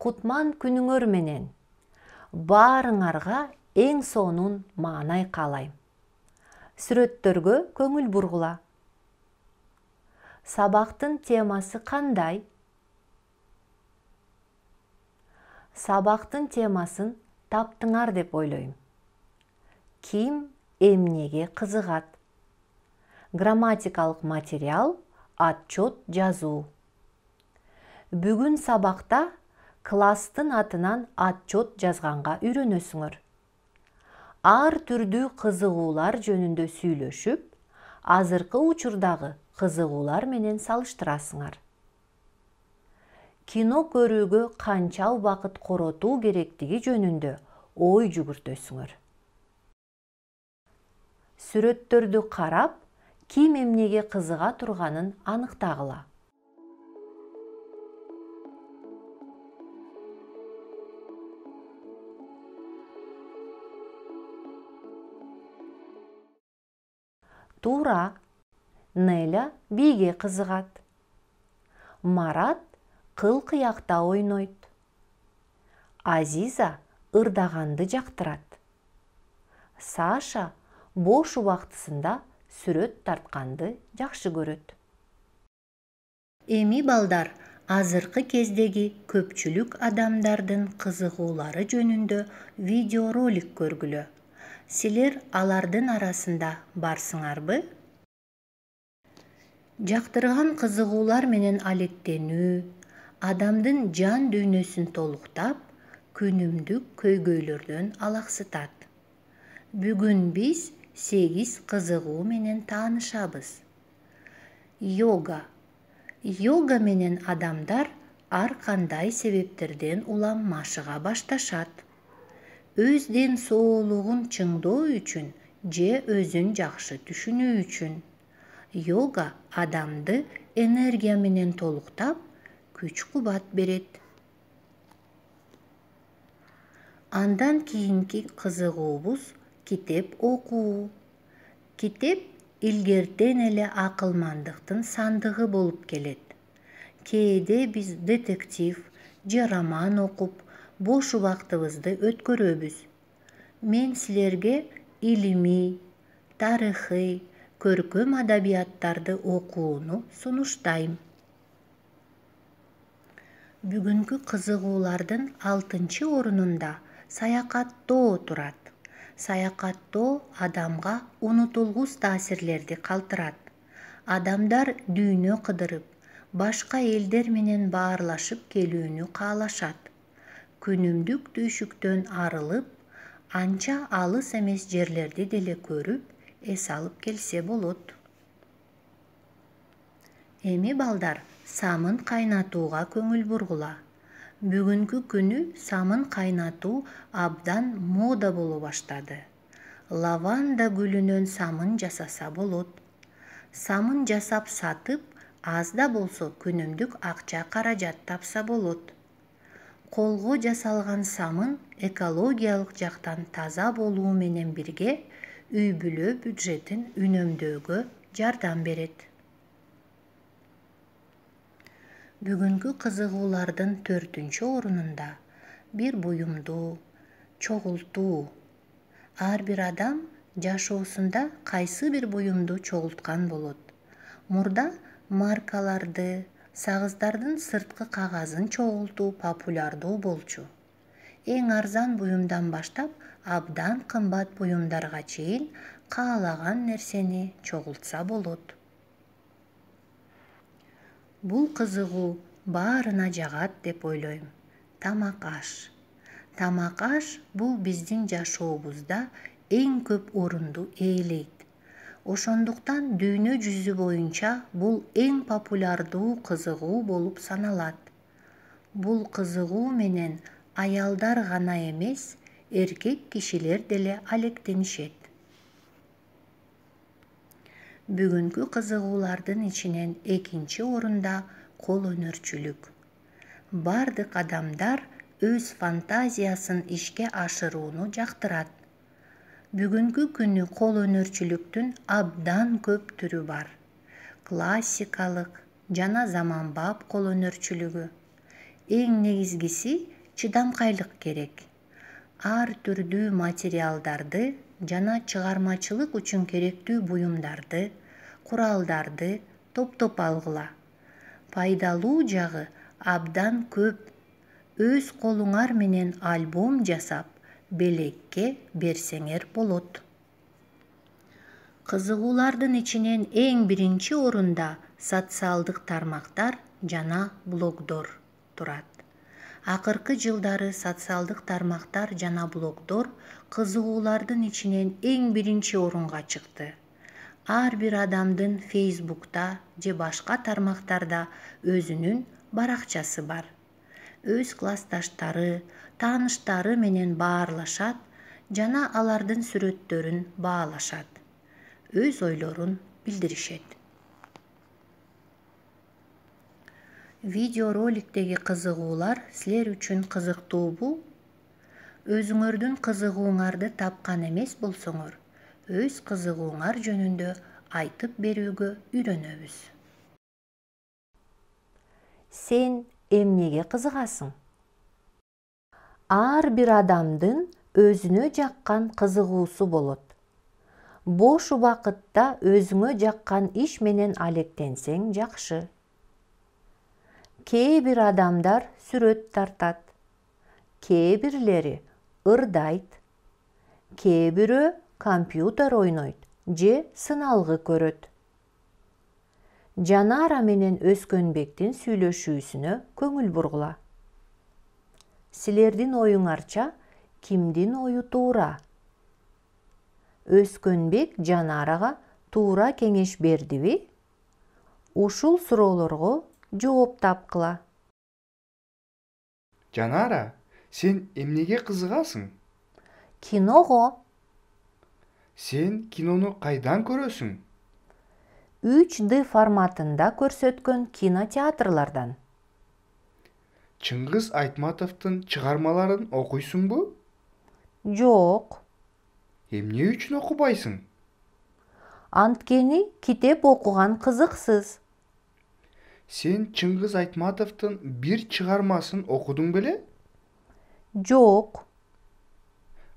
құтман күніңөр менен барыңарға эң сонун маанай қалайм сүрөттөргө көңүл бургула сабактын темасы қандай? сабактын темасын таптыңар деп ойлойм ким эмнеге кызыгат грамматикалык материал отчет жазуу Бүгін сабақта класстын атынан отчет жазғанға үйрөнөсүңөр ар түрдүү кызыгуулар жөнүндө сүйлөшүп азыркы учурдагы кызыгуулар менен салыштырасыңар кино көрүүгө канча убакыт коротуу керектиги жөнүндө ой жүгүртөсүңөр сүрөттөрдү карап ким эмнеге қызыға тұрғанын аныктагыла тура неля биге қызығады марат қыл қияқта ойнойт. азиза ырдағанды жақтырады саша бош уақытысында сүрет тартқанды жақсы көрөт эми балдар азыркы кездеги көпчүлүк адамдардын кызыгуулары жөнүндө видеоролик көргүлө Селер алардын арасында барсыңарбы Жақтырған қызығулар менен алектенүү адамдың жан дүйнөсүн толықтап, күнүмдүк көйгөйлөрдөн алақсытат. Бүгін біз сегиз қызығу менен таанышабыз йога йога менен адамдар ар кандай себептерден улам машыга башташат өз ден соолугун чыңдоо үчүн же өзүн жакшы түшүнүү үчүн йога адамды энергия менен толуктап күч кубат берет андан кийинки кызыгуубуз китеп окуу китеп илгертен эле акылмандыктын сандыгы болуп келет кээде биз детектив же роман окуп бош убактыбызды өткөрөбүз мен силерге илимий тарыхый көркөм адабияттарды окууну сунуштайм бүгүнкү кызыгуулардын алтынчы орунунда саякаттоо турат саякаттоо адамга унутулгус таасирлерди калтырат адамдар дүйнө қыдырып, башка элдер менен баарлашып келүүнү каалашат күнүмдүк түйшүктөн арылып анча алыс эмес жерлерди деле көрүп эс алып келсе болот эми балдар самын кайнатууга көңүл бургула бүгүнкү күнү самын кайнатуу абдан мода болу баштады лаванда гүлүнөн самын жасаса болот самын жасап сатып аз да болсо күнүмдүк акча каражат тапса болот колго жасалган самын экологиялык жактан таза болуу менен бирге үй бүлө бюджетин үнөмдөөгө жардам берет бүгүнкү кызыгуулардын төртүнчү орунунда бир буюмдуу чогултуу ар бир адам жашоосунда кайсы бир буюмду чогулткан болот мурда маркаларды сагыздардын сырткы кагазын чогултуу популярдуу болчу эң арзан буюмдан баштап абдан кымбат буюмдарга чейин каалаган нерсени чогултса болот бул кызыгуу баарына жагат деп ойлойм тамак аш тамак аш бул биздин жашообузда эң көп орунду ээлейт ошондуктан дүйнө жүзү боюнча бул эң популярдуу кызыгуу болуп саналат бул кызыгуу менен аялдар гана эмес эркек кишилер деле алектенишет бүгүнкү кызыгуулардын ичинен экинчи орунда кол өнөрчүлүк бардык адамдар өз фантазиясын ишке ашырууну жактырат бүгүнкү күнү кол өнөрчүлүктүн абдан көп түрү бар классикалык жана заманбап кол өнөрчүлүгү эң негизгиси чыдамкайлык керек ар түрдүү материалдарды жана чыгармачылык үчүн керектүү буюмдарды куралдарды топтоп алгыла пайдалуу жагы абдан көп өз колуңар менен альбом жасап белекке берсеңер болот Қызығулардың ичинен эң биринчи орында социалдык тармактар жана блогдор турат акыркы жылдары социалдык тармақтар жана блогдор қызығулардың ичинен эң биринчи орынға чыкты ар бир адамдын фейсбукта же башка тармактарда өзүнүн баракчасы бар өз классташтары тааныштары менен баарлашат жана алардын сүрөттөрүн баалашат өз ойлорун билдиришет видеороликтеги кызыгуулар силер үчүн кызыктуубу өзүңөрдүн кызыгууңарды тапкан эмес болсоңор өз кызыгууңар жөнүндө айтып берүүгө үйрөнөбүз сен эмнеге кызыгасың ар бир адамдын өзүнө жаккан кызыгуусу болот бош убакытта өзүңө жаккан иш менен алектенсең жакшы кээ бир адамдар сүрөт тартат кээ бирлери ырдайт кээ бирөө компьютер ойнойт же сыналгы көрөт жанара менен өскөнбектин сүйлөшүүсүнө көңүл бургула силердин оюңарча кимдин ою туура өскөнбек жанарага туура кеңеш бердиби ушул суроолорго жооп тапкыла жанара сен эмнеге кызыгасың киного сен кинону кайдан көрөсүң 3D форматында көрсеткен кинотеатрлардан. Чыңгыз Айтматовтың шығармаларын оқисың Жок. Жоқ. Эмне үчүн окубайсың? Анткени китеп окуган қызықсыз. Сен Чыңгыз Айтматовтың бир чыгармасын окудуң беле? Жок.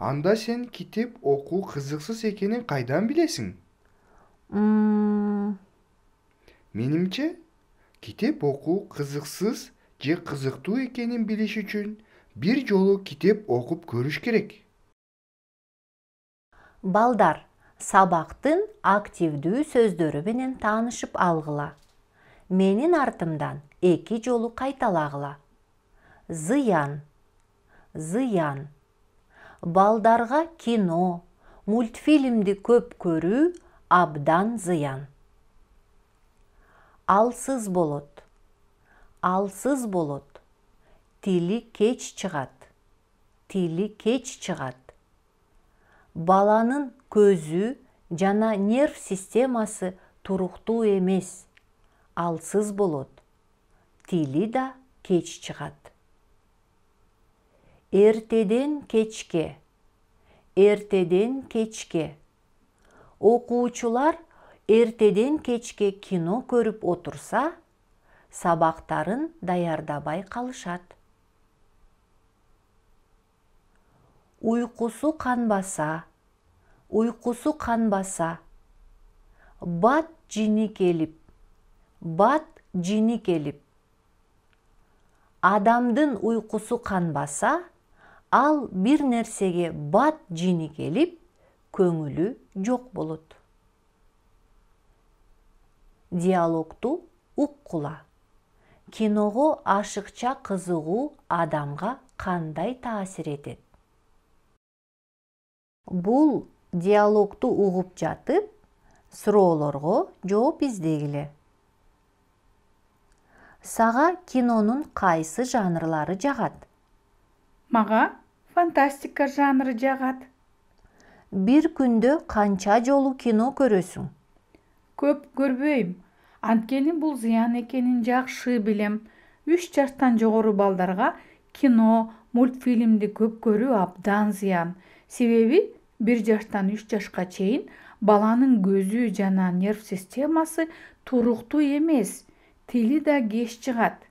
Анда сен китеп оқу қызықсыз экенин қайдан білесің? менимче китеп окуу кызыксыз же кызыктуу экенин билиш үчүн бир жолу китеп окуп көрүш керек балдар сабактын активдүү сөздөрү менен таанышып алгыла менин артымдан эки жолу кайталагыла зыян зыян балдарга кино мультфильмди көп көрүү абдан зыян алсыз болот алсыз болот тили кеч чыгат тили кеч чыгат баланын көзү жана нерв системасы туруктуу эмес алсыз болот тили да кеч чыгат эртеден кечке эртеден кечке окуучулар эртеден кечке кино көрүп отурса сабактарын даярдабай калышат уйкусу канбаса уйкусу канбаса бат жини келип бат жини келип адамдын уйкусу канбаса ал бир нерсеге бат жини келип көңүлү жок болот диалогту уккула киного ашыкча кызыгуу адамга кандай таасир этет бул диалогту угуп жатып суроолорго жооп издегиле сага кинонун кайсы жанрлары жагат мага фантастика жанры жагат бир күндө канча жолу кино көрөсүң көп көрбөйм анткени бул зыян экенин жакшы билем үч жаштан жогору балдарга кино мультфильмди көп көрүү абдан зыян себеби бир жаштан үч жашка чейин баланын көзү жана нерв системасы туруктуу эмес тили да кеч чыгат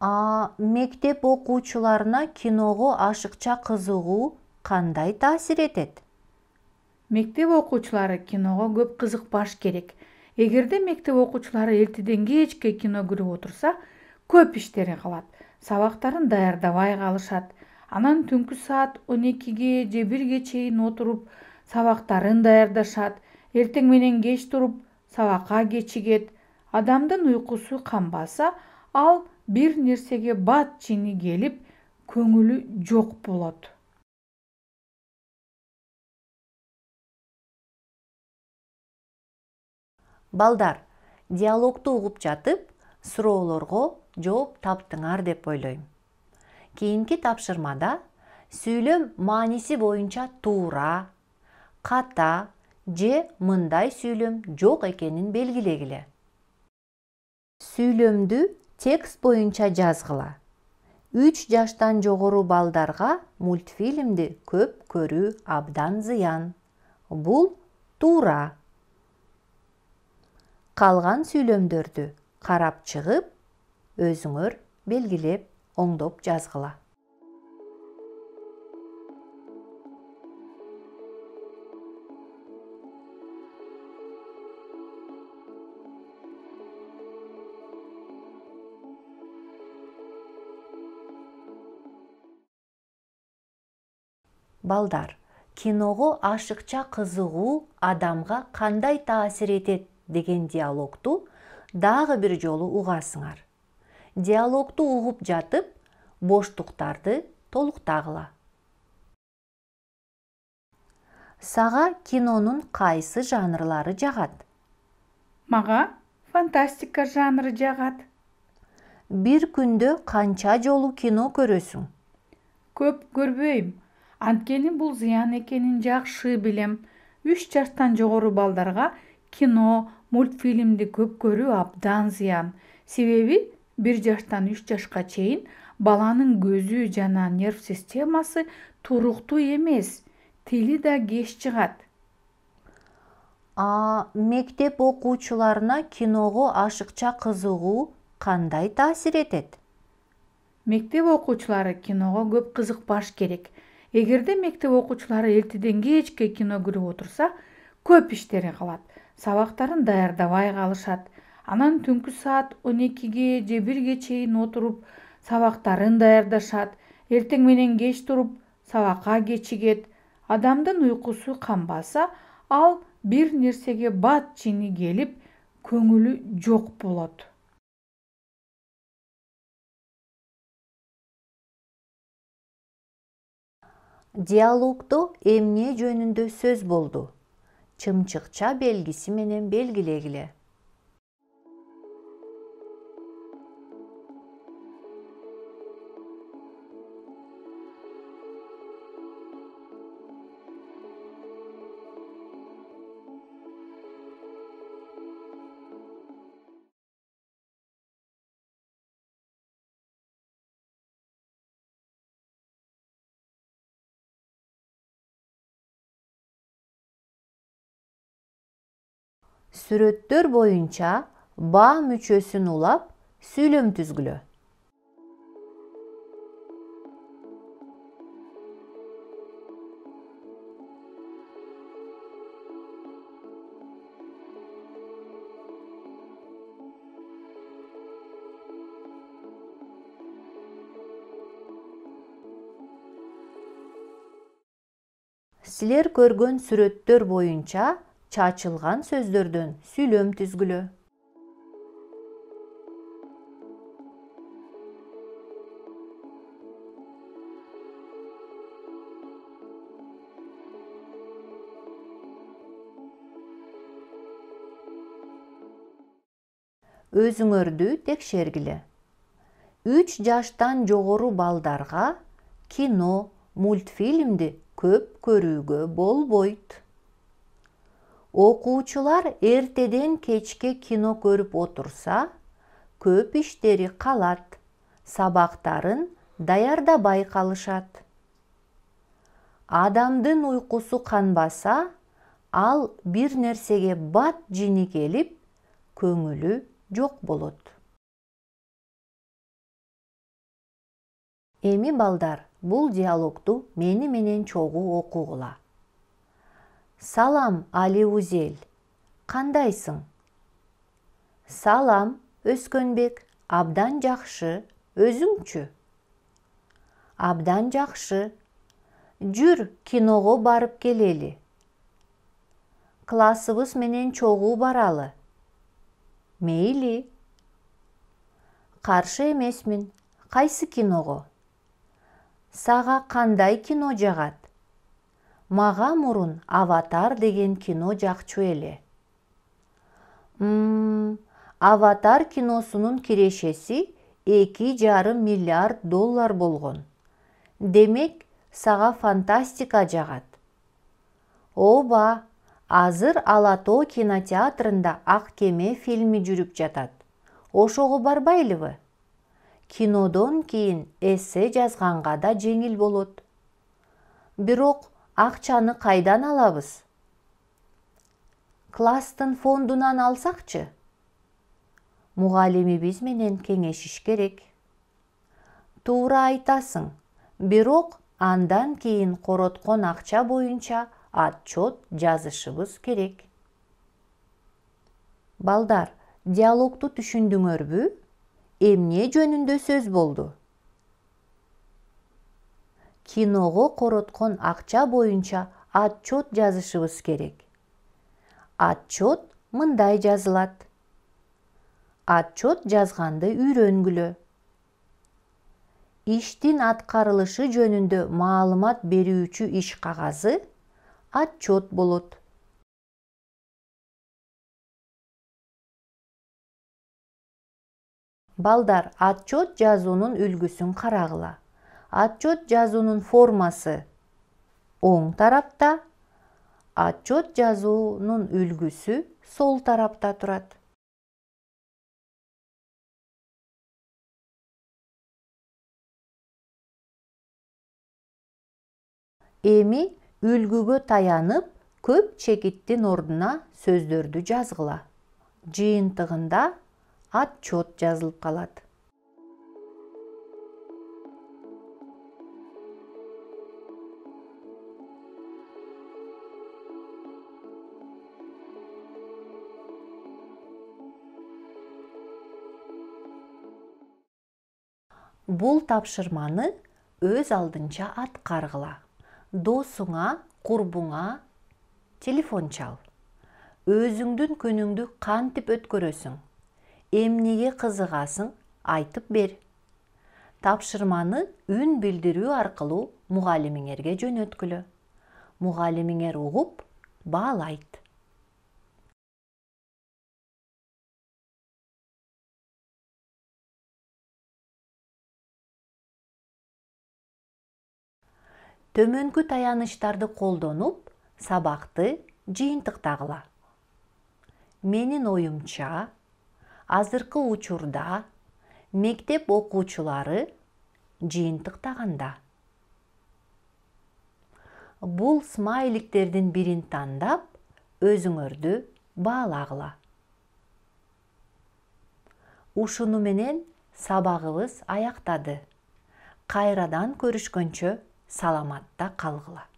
а мектеп окуучуларына киного ашыкча кызыгуу кандай таасир этет мектеп окуучулары киного көп кызыкпаш керек эгерде мектеп окуучулары эртеден кечке кино көрүп отурса көп иштери калат сабактарын даярдабай калышат анан түнкү саат он экиге же бирге чейин отуруп сабактарын даярдашат эртең менен кеч туруп сабакка кечигет адамдын уйкусу канбаса ал бир нерсеге бат жини келип көңүлү жок болот балдар диалогту угуп жатып суроолорго жооп таптыңар деп ойлойм кийинки тапшырмада сүйлөм мааниси боюнча туура ката же мындай сүйлөм жок экенин белгилегиле сүйлөмдү текст боюнча жазгыла үч жаштан жогору балдарга мультфильмди көп көрүү абдан зыян бул туура қалған сөйлемдерді қарап шығып өзіңір белгілеп оңдоп жазғыла балдар киного ашықча қызығу адамға қандай таасир етеді деген диалогту дагы бир жолу угасыңар диалогту угуп жатып боштуктарды толуктагыла сага кинонун кайсы жанрлары жагат мага фантастика жанры жагат бир күндө канча жолу кино көрөсүң көп көрбөйм анткени бул зыян экенин жакшы билем үч жаштан жогору балдарга кино мультфильмди көп көрүү абдан зыян себеби бир жаштан үч жашка чейин баланын көзү жана нерв системасы туруктуу эмес тили да кеч чыгат а мектеп окуучуларына киного ашыкча кызыгуу кандай таасир этет мектеп окуучулары киного көп кызыкпаш керек эгерде мектеп окуучулары эртеден кечке кино көрүп отурса көп иштери калат сабактарын даярдабай калышат анан түнкү саат он экиге же бирге чейин отуруп сабактарын даярдашат эртең менен кеч туруп сабакка кечигет адамдын уйкусу канбаса ал бир нерсеге бат жини келип көңүлү жок болот диалогдо эмне жөнүндө сөз болду чымчыкча белгиси менен белгилегиле сүрөттөр боюнча баа мүчөсүн улап сүйлөм түзгүлө силер көргөн сүрөттөр боюнча чачылган сөздөрдөн сүйлөм түзгүлө өзүңөрдү текшергиле үч жаштан жогору балдарга кино мультфильмди көп көрүүгө болбойт окуучулар эртеден кечке кино көрүп отурса көп иштери калат сабактарын даярдабай калышат адамдын уйкусу канбаса ал бир нерсеге бат жини келип көңүлү жок болот эми балдар бул диалогту мени менен чогуу окугула салам алиузель қандайсың салам Өскенбек. абдан жақшы Өзіңші? абдан жақшы жүр киного барып келелі классыбыз менен чоғу баралы мейли қаршы емесмін қайсы киноғы? саға қандай кино жағат мага мурун аватар деген кино жакчу эле аватар киносунун кирешеси эки жарым миллиард доллар болгон демек сага фантастика жагат ооба азыр ала тоо кинотеатрында ак кеме фильми жүрүп жатат ошого барбайлыбы кинодон кийин эссе жазганга да жеңил болот бирок акчаны кайдан алабыз класстын фондунан алсакчы мугалимибиз менен кеңешиш керек туура айтасың бирок андан кийин короткон акча боюнча отчет жазышыбыз керек балдар диалогту түшүндүңөрбү эмне жөнүндө сөз болду киного короткон акча боюнча отчет жазышыбыз керек отчет мындай жазылат отчет жазганды үйрөнгүлө иштин аткарылышы жөнүндө маалымат берүүчү иш кагазы отчет болот балдар отчет жазуунун үлгүсүн карагыла отчет жазуунун формасы оң тарапта отчет жазуунун үлгүсү сол тарапта турат эми үлгүгө таянып көп чекиттин ордуна сөздөрдү жазгыла жыйынтыгында отчет жазылып калат бұл тапшырманы өз алдынша атқарғыла досыңа құрбыңа телефон чал. өзіңдің күніңді қантип өткөрөсүң эмнеге қызығасың айтып бер тапшырманы үн билдирүү аркылуу мугалимиңерге жөнөткүлө мугалимиңер угуп баалайт төмөнкү таяныштарды колдонуп сабакты жыйынтыктагыла менин оюмча азыркы учурда мектеп окуучулары жыйынтыктаганда бул смайликтердин бирин тандап өзүңөрдү баалагыла ушуну менен сабагыбыз аяктады кайрадан көрүшкөнчө саламатта қалғыла